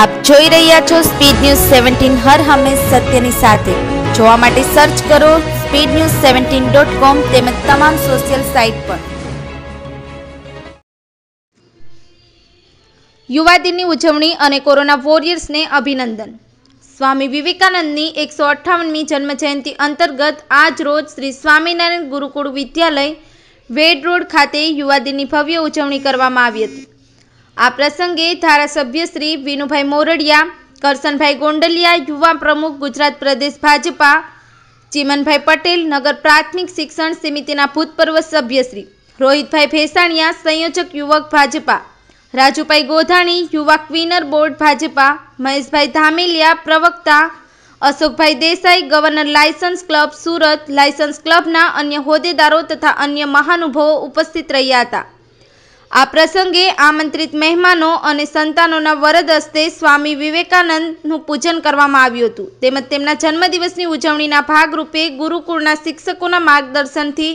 આપ જોઈ રહ્યા છો સ્પીડ ન્યૂઝ સેવન્ટીન હર હંમેશ સત્યની સાથે જોવા માટે સર્ચ કરો speed news seventeen dot com તેમજ તમામ સોશિયલ સાઇટ પર યુવા દિનની ઉજવણી અને કોરોના વોરિયર્સને અભિનંદન સ્વામી વિવેકાનંદની એકસો અઠ્ઠાવનમી જન્મજયંતિ અંતર્ગત આજ રોજ શ્રી સ્વામિનારાયણ ગુરુકુળ વિદ્યાલય વેડ રોડ ખાતે યુવા દિનની ભવ્ય ઉજવણી કરવામાં આવી હતી આ પ્રસંગે ધારાસભ્ય શ્રી વિનુભાઈ મોરડિયા કરશનભાઈ ગોંડલિયા યુવા પ્રમુખ ગુજરાત પ્રદેશ ભાજપા ચીમનભાઈ પટેલ નગર પ્રાથમિક શિક્ષણ સમિતિના ભૂતપૂર્વ સભ્યશ્રી રોહિતભાઈ ભેસાણિયા સંયોજક યુવક ભાજપા રાજુભાઈ ગોધાણી યુવા ક્વિનર બોર્ડ ભાજપા મહેશભાઈ ધામેલિયા પ્રવક્તા Ashokbhai Desai governor Lions club Surat Lions ક્લબના અન્ય હોદ્દેદારો તથા અન્ય મહાનુભાવો ઉપસ્થિત રહ્યા હતા આ પ્રસંગે આમંત્રિત મહેમાનો અને સંતાનોના વરદ હસ્તે સ્વામી વિવેકાનંદનું પૂજન કરવામાં આવ્યું હતું તેમજ તેમના જન્મદિવસની ઉજવણીના ભાગરૂપે ગુરુકુળના શિક્ષકોના માર્ગદર્શનથી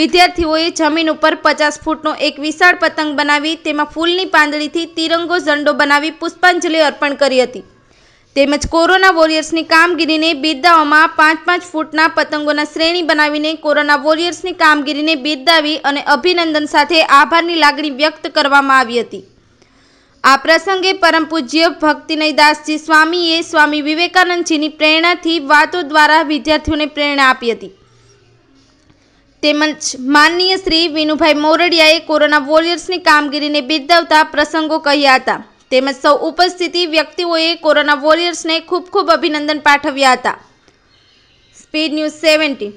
વિદ્યાર્થીઓએ જમીન ઉપર પચાસ ફૂટનો એક વિશાળ પતંગ બનાવી તેમાં ફૂલની પાંદડીથી તિરંગો ઝંડો બનાવી પુષ્પાંજલિ અર્પણ કરી હતી તેમજ કોરોના વોરિયર્સની કામગીરીને બિરદાવવામાં પાંચ પાંચ ફૂટના પતંગોના શ્રેણી બનાવીને કોરોના વોરિયર્સની કામગીરીને બિરદાવી અને અભિનંદન સાથે આભારની લાગણી વ્યક્ત કરવામાં આવી હતી આ પ્રસંગે પરમ પૂજ્ય ભક્તિનયદાસજી સ્વામીએ સ્વામી વિવેકાનંદજીની પ્રેરણાથી વાતો દ્વારા વિદ્યાર્થીઓને પ્રેરણા આપી હતી તેમજ માનનીય શ્રી વિનુભાઈ મોરડિયાએ કોરોના વોરિયર્સની કામગીરીને બિરદાવતા પ્રસંગો કહ્યા હતા તેમજ સૌ ઉપસ્થિતિ વ્યક્તિઓએ કોરોના વોરિયર્સને ખૂબ ખૂબ અભિનંદન પાઠવ્યા હતા સ્પીડ ન્યૂઝ સેવન્ટી